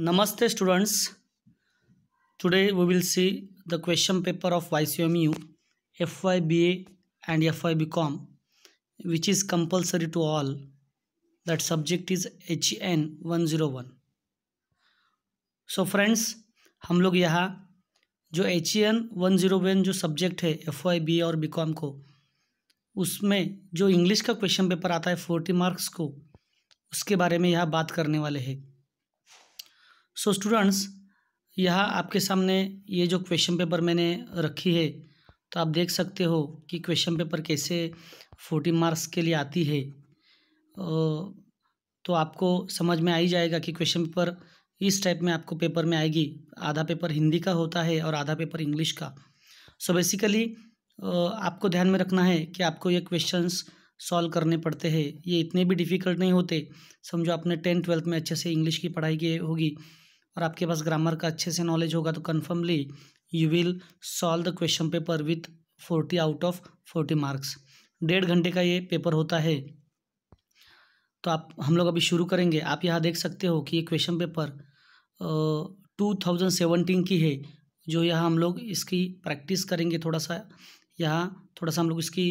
नमस्ते students today we will see the question paper of Y C M U F Y B and F Y B com which is compulsory to all that subject is H N one zero one so friends हम लोग यहाँ जो H E N one zero one जो subject है F Y B A और B com को उसमें जो इंग्लिश का क्वेश्चन पेपर आता है फोर्टी मार्क्स को उसके बारे में यह बात करने वाले हैं सो so स्टूडेंट्स यहाँ आपके सामने ये जो क्वेश्चन पेपर मैंने रखी है तो आप देख सकते हो कि क्वेश्चन पेपर कैसे फोर्टी मार्क्स के लिए आती है तो आपको समझ में आ ही जाएगा कि क्वेश्चन पेपर इस टाइप में आपको पेपर में आएगी आधा पेपर हिंदी का होता है और आधा पेपर इंग्लिश का सो so बेसिकली आपको ध्यान में रखना है कि आपको ये क्वेश्चंस सॉल्व करने पड़ते हैं ये इतने भी डिफ़िकल्ट नहीं होते समझो आपने टेंथ ट्वेल्थ में अच्छे से इंग्लिश की पढ़ाई की होगी और आपके पास ग्रामर का अच्छे से नॉलेज होगा तो confirmly you will solve the question paper with forty out of forty marks डेढ़ घंटे का ये पेपर होता है तो आप हम लोग अभी शुरू करेंगे आप यहाँ देख सकते हो कि ये question paper two thousand seventeen की है जो यहाँ हम लोग इसकी प्रैक्टिस करेंगे थोड़ा सा यहाँ थोड़ा सा हम लोग इसकी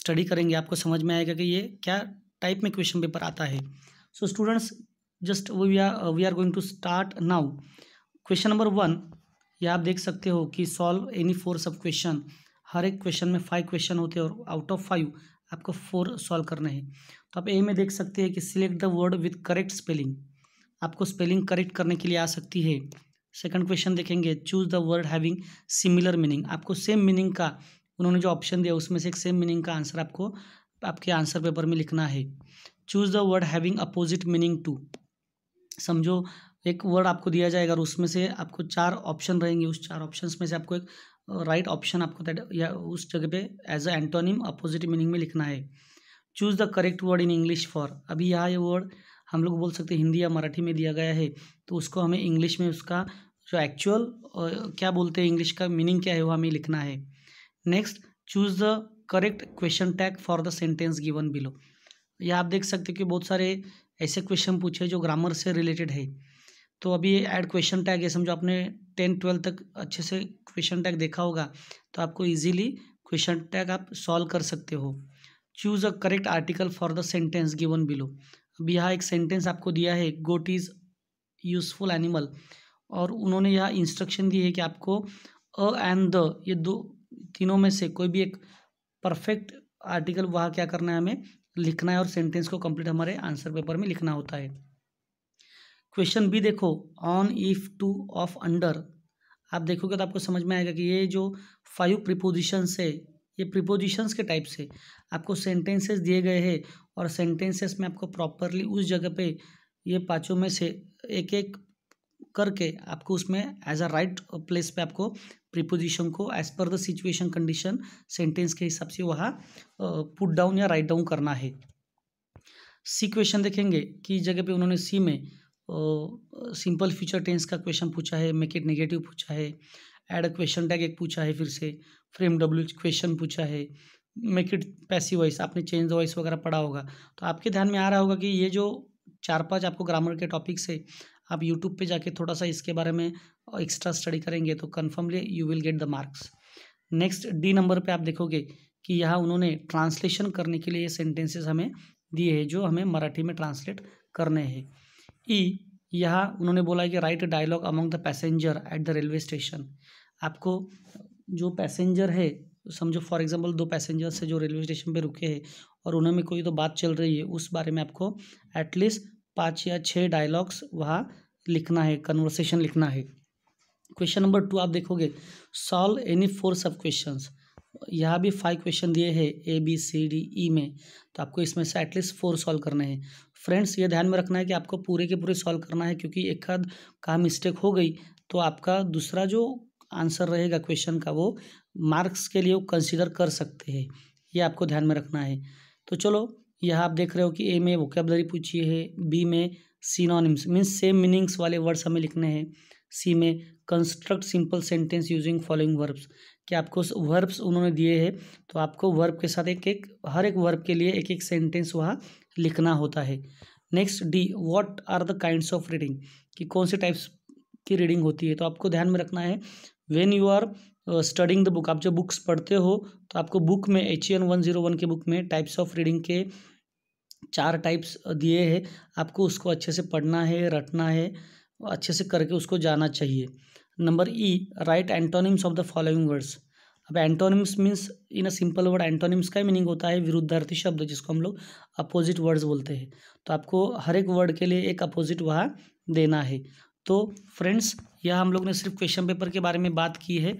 स्टडी करेंगे आपको समझ में आएगा कि ये क्या टाइप में क्वेश्चन पेपर आता है so students just we are we are going to start now question number one ये आप देख सकते हो कि solve any four sub question हर एक क्वेश्चन में फाइव क्वेश्चन होते हैं और आउट ऑफ फाइव आपको फोर सॉल्व करने हैं तो आप ए में देख सकते हैं कि select the word with correct spelling आपको स्पेलिंग करेक्ट करने के लिए आ सकती है सेकंड क्वेश्चन देखेंगे choose the word having similar meaning आपको सेम मीनिंग का उन्होंने जो ऑप्शन दिया उसमें से एक सेम मीनिंग का आंसर आपको आपके आंसर पेपर में लिखना है choose the word having opposite meaning to समझो एक वर्ड आपको दिया जाएगा और उसमें से आपको चार ऑप्शन रहेंगे उस चार ऑप्शन में से आपको एक राइट ऑप्शन आपको या उस जगह पे as a antonym opposite meaning में लिखना है choose the correct word in English for अभी यहाँ ये वर्ड हम लोग बोल सकते हैं हिंदी या मराठी में दिया गया है तो उसको हमें इंग्लिश में उसका जो एक्चुअल क्या बोलते हैं इंग्लिश का मीनिंग क्या है वो हमें लिखना है next choose the correct question tag for the sentence given below यह आप देख सकते हो कि बहुत सारे ऐसे क्वेश्चन पूछे जो ग्रामर से रिलेटेड है तो अभी ऐड क्वेश्चन टैग है समझो आपने टेन ट्वेल्थ तक अच्छे से क्वेश्चन टैग देखा होगा तो आपको इजीली क्वेश्चन टैग आप सॉल्व कर सकते हो choose a correct article for the sentence given below अभी यहाँ एक सेंटेंस आपको दिया है गोट इज़ यूजफुल एनिमल और उन्होंने यह इंस्ट्रक्शन दी है कि आपको अ एंड द ये दो तीनों में से कोई भी एक परफेक्ट आर्टिकल वहाँ क्या करना है हमें लिखना है और सेंटेंस को कंप्लीट हमारे आंसर पेपर में लिखना होता है क्वेश्चन बी देखो on if to of under आप देखोगे तो आपको समझ में आएगा कि ये जो फाइव प्रिपोजिशंस है ये प्रिपोजिशंस के टाइप से आपको सेंटेंसेस दिए गए हैं और सेंटेंसेस में आपको प्रॉपरली उस जगह पे ये पाँचों में से एक एक करके आपको उसमें एज अ राइट प्लेस पे आपको प्रीपोजिशन को as per the situation condition sentence के हिसाब से वहाँ पुट डाउन या राइट डाउन करना है सी क्वेश्चन देखेंगे कि जगह पे उन्होंने सी में सिंपल फ्यूचर टेंस का क्वेश्चन पूछा है मेक इट नेगेटिव पूछा है एड क्वेश्चन टैग एक पूछा है फिर से फ्रेम डब्ल्यू क्वेश्चन पूछा है मेक इट पैसिव वॉइस आपने चेंज वॉइस वगैरह पढ़ा होगा तो आपके ध्यान में आ रहा होगा कि ये जो चार पांच आपको ग्रामर के टॉपिक्स है आप यूट्यूब पे जाके थोड़ा सा इसके बारे में एक्स्ट्रा स्टडी करेंगे तो confirmly you will get the marks next D number पे आप देखोगे कि यहाँ उन्होंने ट्रांसलेशन करने के लिए ये सेंटेंसेस हमें दिए हैं जो हमें मराठी में ट्रांसलेट करने हैं ई e, यहाँ उन्होंने बोला है कि write dialogue among the passenger at the railway station आपको जो पैसेंजर है समझो फॉर एग्जांपल दो पैसेंजर्स से जो रेलवे स्टेशन पे रुके हैं और उन्होंने कोई तो बात चल रही है उस बारे में आपको एटलीस्ट पाँच या छः डायलॉग्स वहाँ लिखना है कन्वर्सेशन लिखना है क्वेश्चन नंबर टू आप देखोगे solve any four sub question यहाँ भी फाइव क्वेश्चन दिए हैं A B C D E में तो आपको इसमें से एटलीस्ट फोर सॉल्व करने हैं फ्रेंड्स ये ध्यान में रखना है कि आपको पूरे के पूरे सॉल्व करना है क्योंकि एक आध कहाँ मिस्टेक हो गई तो आपका दूसरा जो आंसर रहेगा क्वेश्चन का वो मार्क्स के लिए वो कंसिडर कर सकते हैं ये आपको ध्यान में रखना है तो चलो यहाँ आप देख रहे हो कि ए में वोकेबलरी पूछी है बी में सीनोनिम्स मीन्स सेम मीनिंग्स वाले वर्ड्स हमें लिखने हैं सी में construct simple sentence using following verbs कि आपको वर्ब्स उन्होंने दिए हैं तो आपको वर्ब के साथ एक एक हर एक वर्ब के लिए एक एक सेंटेंस वहाँ लिखना होता है next D what are the kinds of reading कि कौन से टाइप्स की रीडिंग होती है तो आपको ध्यान में रखना है when you are studying the book आप जब बुक्स पढ़ते हो तो आपको बुक में H N one zero one के बुक में टाइप्स ऑफ रीडिंग के चार टाइप्स दिए हैं आपको उसको अच्छे से पढ़ना है रटना है अच्छे से करके उसको जाना चाहिए number E write antonyms of the following words अब antonyms means in a simple word antonyms का मीनिंग होता है विरुद्धार्थी शब्द जिसको हम लोग अपोजिट वर्ड्स बोलते हैं तो आपको हर एक वर्ड के लिए एक अपोजिट वहाँ देना है तो फ्रेंड्स यह हम लोग ने सिर्फ क्वेश्चन पेपर के बारे में बात की है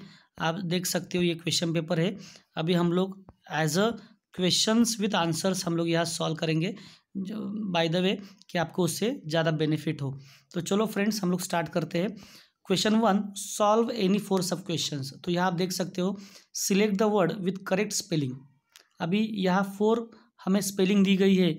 आप देख सकते हो ये क्वेश्चन पेपर है अभी हम लोग as a questions with answers हम लोग यहाँ सॉल्व करेंगे जो बाय द वे कि आपको उससे ज़्यादा बेनिफिट हो तो चलो फ्रेंड्स हम लोग स्टार्ट करते हैं question one solve any four sub question तो यहाँ आप देख सकते हो select the word with correct spelling अभी यहाँ फोर हमें स्पेलिंग दी गई है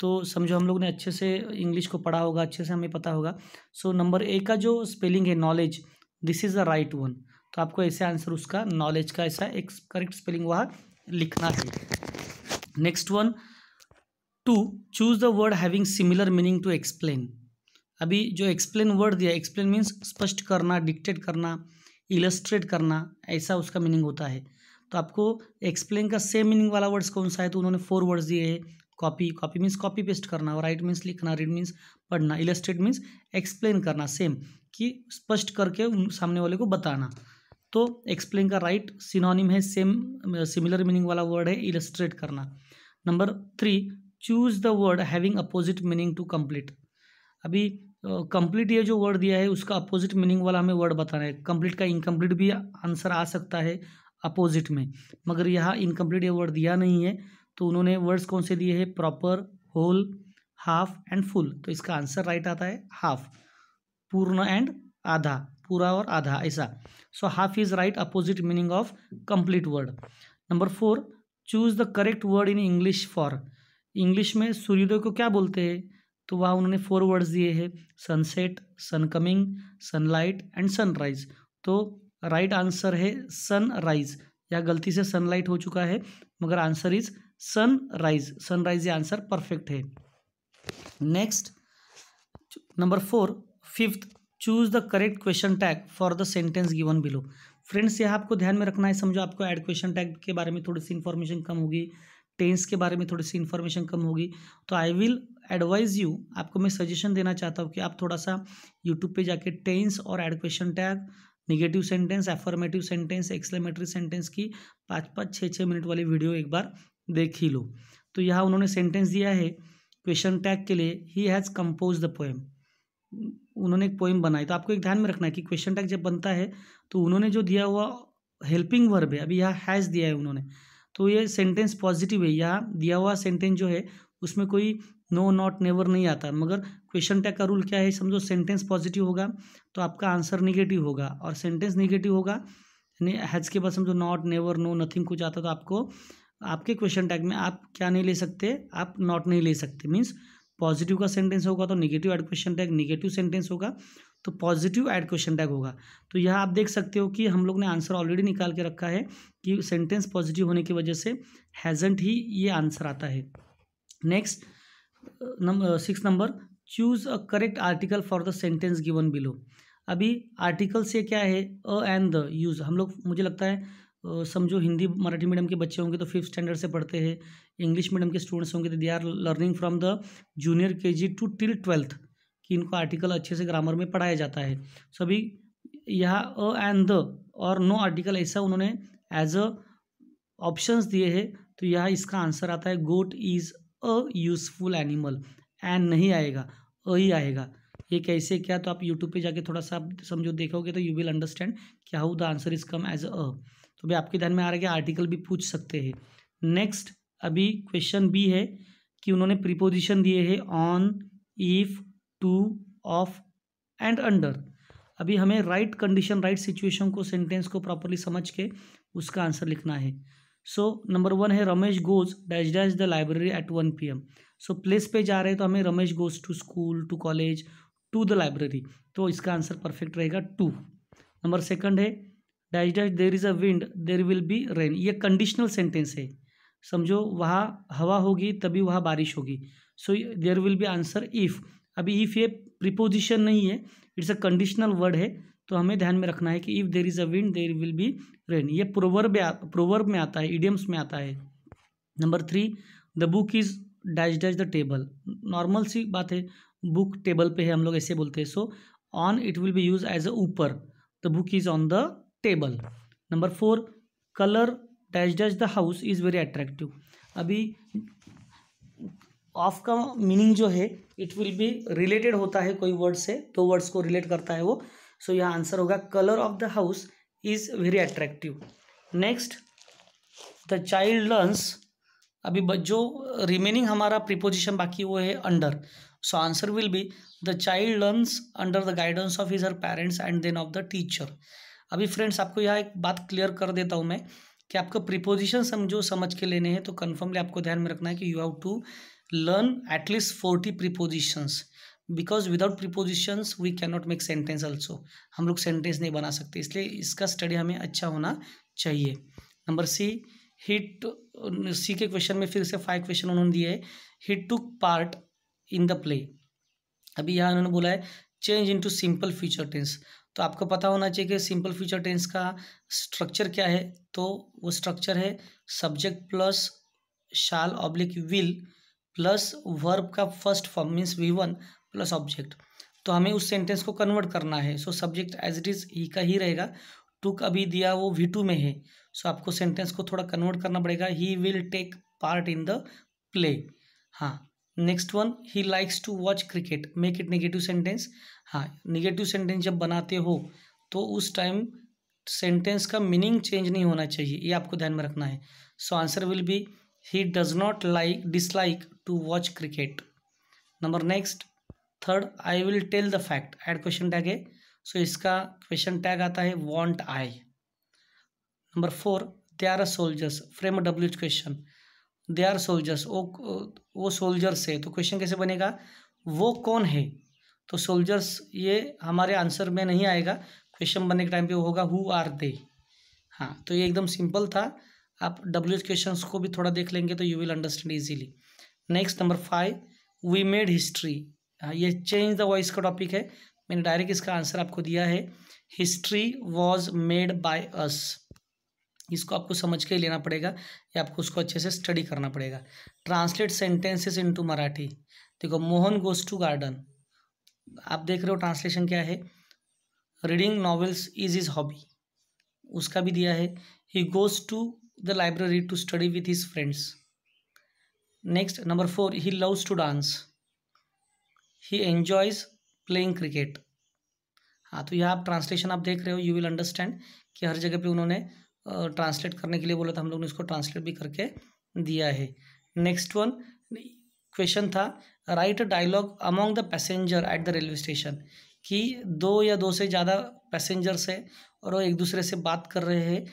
तो समझो हम लोग ने अच्छे से इंग्लिश को पढ़ा होगा अच्छे से हमें पता होगा सो नंबर ए का जो स्पेलिंग है knowledge this is the right one तो आपको ऐसे आंसर उसका नॉलेज का ऐसा एक करेक्ट स्पेलिंग वहाँ लिखना है next one to choose the word having similar meaning to explain अभी जो एक्सप्लेन वर्ड दिया एक्सप्लेन मीन्स स्पष्ट करना डिक्टेट करना इलस्ट्रेट करना ऐसा उसका मीनिंग होता है तो आपको एक्सप्लेन का सेम मीनिंग वाला वर्ड्स कौन सा है तो उन्होंने फोर वर्ड्स दिए हैं copy copy means copy paste करना और राइट मीन्स लिखना रीड मीन्स पढ़ना इलस्ट्रेट मीन्स एक्सप्लेन करना सेम कि स्पष्ट करके उन सामने वाले को बताना तो एक्सप्लेन का राइट सिनोनिम है सेम सिमिलर मीनिंग वाला वर्ड है इलस्ट्रेट करना number three choose the word having opposite meaning to complete अभी कंप्लीट uh, ये जो वर्ड दिया है उसका अपोजिट मीनिंग वाला हमें वर्ड बताना है कंप्लीट का इनकम्प्लीट भी आंसर आ सकता है अपोजिट में मगर यहाँ इनकम्प्लीट ये वर्ड दिया नहीं है तो उन्होंने वर्ड्स कौन से दिए हैं proper whole half and full तो इसका आंसर राइट आता है हाफ पूर्ण एंड आधा पूरा और आधा ऐसा so half is right opposite meaning of complete word number four choose the correct word in English for English में सूर्योदय को क्या बोलते हैं तो वहाँ उन्होंने फोर वर्ड्स दिए हैं sunset sun coming sunlight and sunrise तो राइट आंसर है सनराइज या गलती से सनलाइट हो चुका है मगर आंसर इज सनराइज सनराइज ये आंसर परफेक्ट है next number four fifth choose the correct question tag for the sentence given below friends यह आपको ध्यान में रखना है समझो आपको एड क्वेश्चन टैग के बारे में थोड़ी सी इन्फॉर्मेशन कम होगी टेंस के बारे में थोड़ी सी इन्फॉर्मेशन कम होगी तो आई विल एडवाइज़ यू आपको मैं सजेशन देना चाहता हूँ कि आप थोड़ा सा यूट्यूब पे जाके टेंस और add question tag negative sentence affirmative sentence exclamatory sentence की पाँच पाँच छः छः मिनट वाली वीडियो एक बार देख ही लो तो यहाँ उन्होंने सेंटेंस दिया है क्वेश्चन टैग के लिए he has composed the poem उन्होंने एक पोएम बनाई तो आपको एक ध्यान में रखना है कि क्वेश्चन टैग जब बनता है तो उन्होंने जो दिया हुआ हेल्पिंग वर्ब है अभी यहाँ हैज़ दिया है उन्होंने तो ये सेंटेंस पॉजिटिव है यहाँ दिया हुआ सेंटेंस जो है उसमें कोई नो नॉट नेवर नहीं आता मगर क्वेश्चन टैग का रूल क्या है समझो सेंटेंस पॉजिटिव होगा तो आपका आंसर निगेटिव होगा और सेंटेंस निगेटिव होगा यानी हैज़ के बाद समझो नॉट नेवर नो नथिंग कुछ आता तो आपको आपके क्वेश्चन टैग में आप क्या नहीं ले सकते आप नॉट नहीं ले सकते मीन्स पॉजिटिव का सेंटेंस होगा तो negative add question tag negative sentence होगा तो पॉजिटिव ऐड क्वेश्चन टैग होगा तो यह आप देख सकते हो कि हम लोग ने आंसर ऑलरेडी निकाल के रखा है कि सेंटेंस पॉजिटिव होने की वजह से हैजेंट ही ये आंसर आता है next number six number choose a correct article for the sentence given below अभी आर्टिकल से क्या है अ एंड द यूज़ हम लोग मुझे लगता है समझो हिंदी मराठी मीडियम के बच्चे होंगे तो फिफ्थ स्टैंडर्ड से पढ़ते हैं इंग्लिश मीडियम के स्टूडेंट्स होंगे तो they are learning from the junior K G to till twelfth इनको आर्टिकल अच्छे से ग्रामर में पढ़ाया जाता है सभी यह अ एंड द और नो आर्टिकल ऐसा उन्होंने एज अ ऑप्शंस दिए हैं तो यह इसका आंसर आता है goat is a useful animal an नहीं आएगा अ ही आएगा ये कैसे क्या तो आप यूट्यूब पे जाके थोड़ा सा समझो देखोगे तो यू विल अंडरस्टैंड क्या how the answer is come as a तो भी आपके ध्यान में आ रहा है कि आर्टिकल भी पूछ सकते हैं नेक्स्ट अभी क्वेश्चन बी है कि उन्होंने प्रीपोजिशन दिए हैं on if to of and under अभी हमें राइट कंडीशन राइट सिचुएशन को सेंटेंस को प्रॉपरली समझ के उसका आंसर लिखना है सो नंबर वन है Ramesh goes dash dash the library at one P M so place पे जा रहे हैं तो हमें Ramesh goes to school to college to the library तो इसका आंसर परफेक्ट रहेगा टू नंबर सेकंड है dash dash there is a wind there will be rain ये कंडीशनल सेंटेंस है समझो वहाँ हवा होगी तभी वहाँ बारिश होगी so there will be answer if अभी इफ़ ये प्रिपोजिशन नहीं है इट्स अ कंडीशनल वर्ड है तो हमें ध्यान में रखना है कि if there is a wind there will be rain ये प्रोवर्ब प्रोवर्ब में आता है इडियम्स में आता है number three the book is dash dash the table normal सी बात है बुक टेबल पे है हम लोग ऐसे बोलते हैं so on it will be use as a ऊपर the book is on the table number four colour dash dash the house is very attractive अभी ऑफ का मीनिंग जो है इट विल बी रिलेटेड होता है कोई वर्ड से दो वर्ड्स को रिलेट करता है वो सो so, आंसर होगा colour of the house is very attractive next the child learns अभी जो रिमेनिंग हमारा प्रिपोजिशन बाकी वो है under so answer will be the child learns under the guidance of his her parents and then of the teacher अभी friends आपको यह एक बात क्लियर कर देता हूँ मैं कि आपको प्रिपोजिशन समझो समझ के लेने हैं तो कन्फर्मली आपको ध्यान में रखना है कि you have to learn at least 40 prepositions because without prepositions we can not make sentence also हम लोग सेंटेंस नहीं बना सकते इसलिए इसका स्टडी हमें अच्छा होना चाहिए नंबर सी हिट सी के क्वेश्चन में फिर से फाइव क्वेश्चन उन्होंने दिए है he took part in the play अभी यहाँ उन्होंने बोला है change into simple future tense तो आपको पता होना चाहिए कि सिंपल फ्यूचर टेंस का स्ट्रक्चर क्या है तो वो स्ट्रक्चर है subject plus shall oblique will plus verb का first form means V one plus object तो हमें उस सेंटेंस को कन्वर्ट करना है so subject as it is he का ही रहेगा टुक अभी दिया वो वी टू में है सो so, आपको सेंटेंस को थोड़ा कन्वर्ट करना पड़ेगा he will take part in the play हाँ next one he likes to watch cricket make it negative sentence हाँ नेगेटिव सेंटेंस जब बनाते हो तो उस टाइम सेंटेंस का मीनिंग चेंज नहीं होना चाहिए ये आपको ध्यान में रखना है so answer will be he does not like dislike to watch cricket number next third I will tell the fact add question tag है सो इसका क्वेश्चन टैग आता है won't I number four they are soldiers frame W question they are soldiers वो वो soldiers है तो question कैसे बनेगा वो कौन है तो सोल्जर्स ये हमारे आंसर में नहीं आएगा क्वेश्चन बनने के टाइम पे होगा हु आर दे हाँ तो ये एकदम सिंपल था आप डब्ल्यू एच क्वेश्चन को भी थोड़ा देख लेंगे तो you will understand easily next number five we made history ये चेंज द वॉइस का टॉपिक है मैंने डायरेक्ट इसका आंसर आपको दिया है history was made by us इसको आपको समझ के ही लेना पड़ेगा या आपको उसको अच्छे से स्टडी करना पड़ेगा ट्रांसलेट सेंटेंसेस इनटू मराठी देखो मोहन गोज टू गार्डन आप देख रहे हो ट्रांसलेशन क्या है reading novels is is hobby उसका भी दिया है he goes to the library to study with his friends. Next, number four he loves to dance. He enjoys playing cricket. हाँ तो यह आप ट्रांसलेशन आप देख रहे हो यू विल अंडरस्टैंड कि हर जगह पे उन्होंने ट्रांसलेट करने के लिए बोला था हम लोग ने इसको ट्रांसलेट भी करके दिया है नेक्स्ट वन क्वेश्चन था right a dialogue among the passenger at the railway station कि दो या दो से ज़्यादा पैसेंजर्स है और वो एक दूसरे से बात कर रहे हैं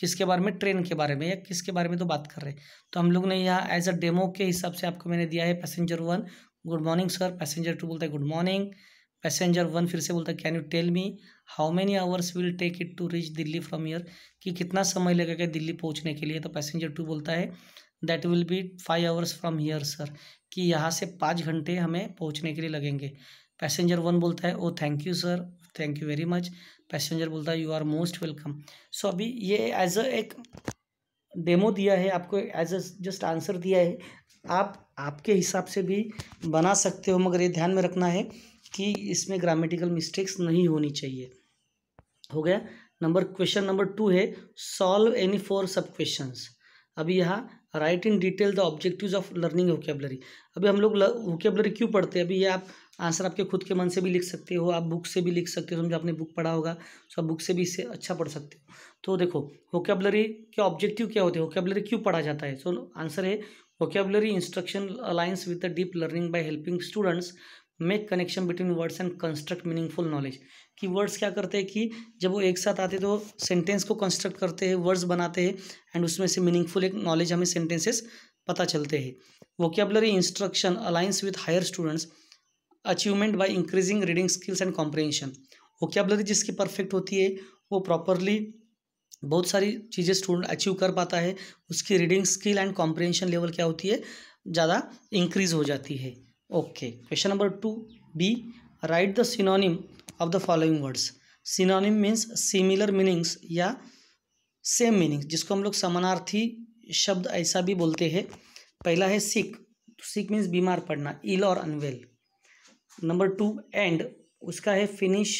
किसके बारे में ट्रेन के बारे में या किसके बारे में तो बात कर रहे हैं तो हम लोग ने यहाँ एज अ डेमो के हिसाब से आपको मैंने दिया है passenger one good morning sir passenger two बोलता है गुड मॉर्निंग पैसेंजर वन फिर से बोलता है can you tell me how many hours will take it to reach Delhi from here कि कितना समय लगेगा दिल्ली पहुँचने के लिए तो पैसेंजर टू बोलता है that will be five hours from here sir कि यहाँ से पाँच घंटे हमें पहुँचने के लिए लगेंगे पैसेंजर वन बोलता है oh thank you sir thank you very much passenger बोलता है you are most welcome so अभी ये एज अ एक डेमो दिया है आपको एज अ जस्ट आंसर दिया है आप आपके हिसाब से भी बना सकते हो मगर ये ध्यान में रखना है कि इसमें ग्रामेटिकल मिस्टेक्स नहीं होनी चाहिए हो गया नंबर क्वेश्चन नंबर टू है solve any four sub question अभी यहाँ right in detail the objectives of learning vocabulary अभी हम लोग वोकेबलरी क्यों पढ़ते हैं अभी ये आप आंसर आपके खुद के मन से भी लिख सकते हो आप बुक से भी लिख सकते हो समझो आपने बुक पढ़ा होगा तो आप बुक से भी इससे अच्छा पढ़ सकते हो तो देखो वोकेबलरी के ऑब्जेक्टिव क्या होते हैं वोकेबलरी क्यों पढ़ा जाता है सो so, आंसर है vocabulary instruction alliance with the deep learning by helping students make connection between words and construct meaningful knowledge कि वर्ड्स क्या करते हैं कि जब वो एक साथ आते तो सेंटेंस को कंस्ट्रक्ट करते हैं वर्ड्स बनाते हैं एंड उसमें से मीनिंगफुल एक नॉलेज हमें सेंटेंसेस पता चलते हैं vocabulary instruction alliance with higher students achievement by increasing reading skills and comprehension बोलते जिसकी परफेक्ट होती है वो प्रॉपरली बहुत सारी चीज़ें स्टूडेंट अचीव कर पाता है उसकी reading skill and comprehension level क्या होती है ज़्यादा इंक्रीज हो जाती है okay question number two B write the synonym of the following words synonym means similar meanings या सेम मीनिंग्स जिसको हम लोग समानार्थी शब्द ऐसा भी बोलते हैं पहला है सिक सिक मीन्स बीमार पड़ना इल और अनवेल नंबर टू एंड उसका है फिनिश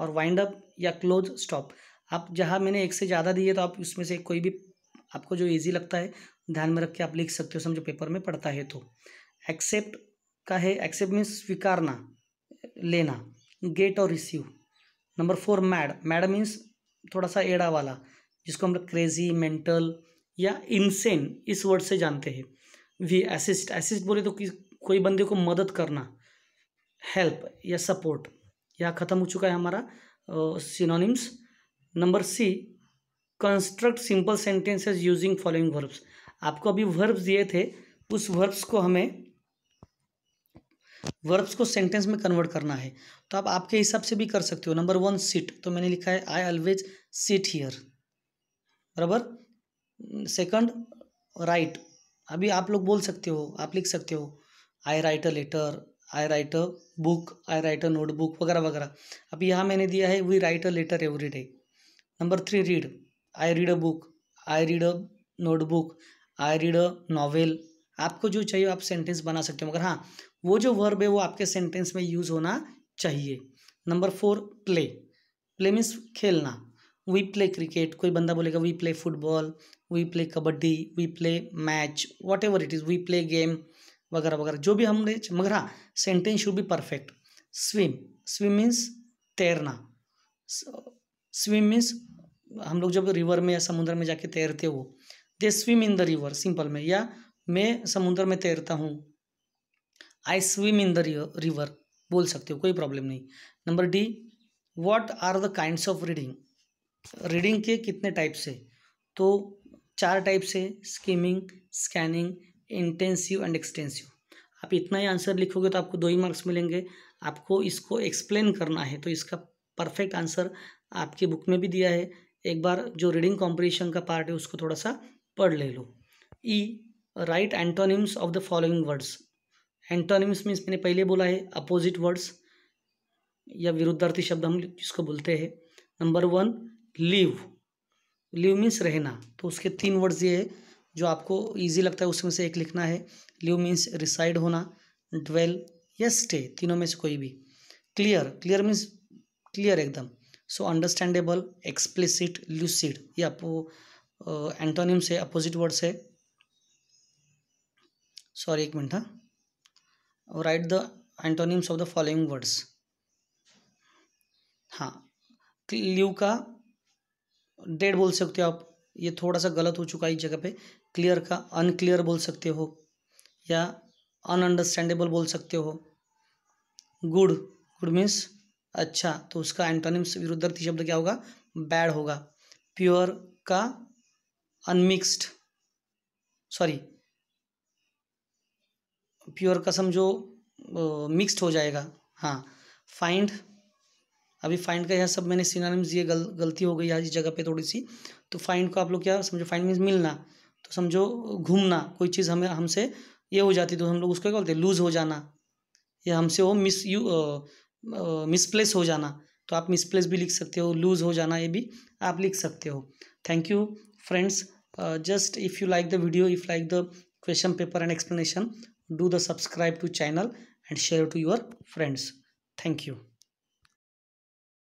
और वाइंड अप या क्लोज स्टॉप आप जहाँ मैंने एक से ज़्यादा दिए तो आप उसमें से कोई भी आपको जो इजी लगता है ध्यान में रख के आप लिख सकते हो समझो पेपर में पढ़ता है तो एक्सेप्ट का है एक्सेप्ट मीन्स स्वीकारना लेना गेट और receive number four mad mad means थोड़ा सा एड़ा वाला जिसको हम लोग क्रेजी मेंटल या इनसेन इस वर्ड से जानते हैं वी असिस्ट असिस्ट बोले तो कि कोई बंदे को मदद करना हेल्प या सपोर्ट यह ख़त्म हो चुका है हमारा synonyms number C construct simple sentences using following verbs आपको अभी वर्ब्स दिए थे उस वर्ब्स को हमें वर्ब्स को सेंटेंस में कन्वर्ट करना है तो आप आपके हिसाब से भी कर सकते हो नंबर वन सिट तो मैंने लिखा है आई ऑलवेज सिट हियर बराबर सेकंड राइट अभी आप लोग बोल सकते हो आप लिख सकते हो I write a letter I write a book I write a notebook वगैरह वगैरह अब यहाँ मैंने दिया है we write a letter every day number three read I read a book I read a notebook I read a novel आपको जो चाहिए आप सेंटेंस बना सकते हो मगर हाँ वो जो वर्ब है वो आपके सेंटेंस में यूज़ होना चाहिए number four play play means खेलना वी प्ले क्रिकेट कोई बंदा बोलेगा we play football we play kabaddi we play match whatever it is we play game वगैरह वगैरह जो भी हमने मगर हाँ sentence should be perfect swim swim means तैरना स्विम मीन्स हम लोग जब रिवर में या समुद्र में जाके तैरते हो they swim in the river simple में या मैं समुद्र में तैरता हूँ I swim in the river बोल सकते हो कोई प्रॉब्लम नहीं number D what are the kinds of reading reading के कितने टाइप्स है तो चार टाइप्स है skimming scanning intensive and extensive आप इतना ही आंसर लिखोगे तो आपको दो ही मार्क्स मिलेंगे आपको इसको एक्सप्लेन करना है तो इसका परफेक्ट आंसर आपकी बुक में भी दिया है एक बार जो रीडिंग कॉम्पिटिशन का पार्ट है उसको थोड़ा सा पढ़ ले लो E write antonyms of the following words antonyms means मैंने पहले बोला है अपोजिट वर्ड्स या विरुद्धार्थी शब्द हम जिसको बोलते हैं number one live live means रहना तो उसके तीन वर्ड्स ये है जो आपको ईजी लगता है उसमें से एक लिखना है लिव मीन्स रिसाइड होना ड्वेल या स्टे तीनों में से कोई भी क्लियर क्लियर मीन्स क्लियर एकदम सो अंडरस्टैंडेबल एक्सप्लिसिट लूसिड ये आपको एंटोनियम से अपोजिट वर्ड से सॉरी एक मिनट हाँ right the antonyms of the following words हाँ लिव का डेड बोल सकते हो आप ये थोड़ा सा गलत हो चुका है इस जगह पे क्लियर का अनक्लियर बोल सकते हो या अनअंडरस्टैंडेबल बोल सकते हो गुड गुड मीन्स अच्छा तो उसका एंटोनिम्स विरुद्धार्थी शब्द क्या होगा बैड होगा प्योर का अनमिक्स्ड सॉरी प्योर का समझो मिक्स्ड हो जाएगा हाँ फाइंड अभी फाइंड का यह सब मैंने सीनानिम्स दिए गल गलती हो गई यहाँ इस जगह पे थोड़ी सी तो फाइंड को आप लोग क्या समझो फाइंड मीन्स मिलना समझो घूमना कोई चीज़ हमें हमसे ये हो जाती तो हम लोग उसको क्या बोलते हैं लूज़ हो जाना या हमसे वो मिस यू मिसप्लेस हो जाना तो आप मिसप्लेस भी लिख सकते हो लूज़ हो जाना ये भी आप लिख सकते हो thank you friends just if you like the video if like the question paper and explanation do the subscribe to channel and share to your friends thank you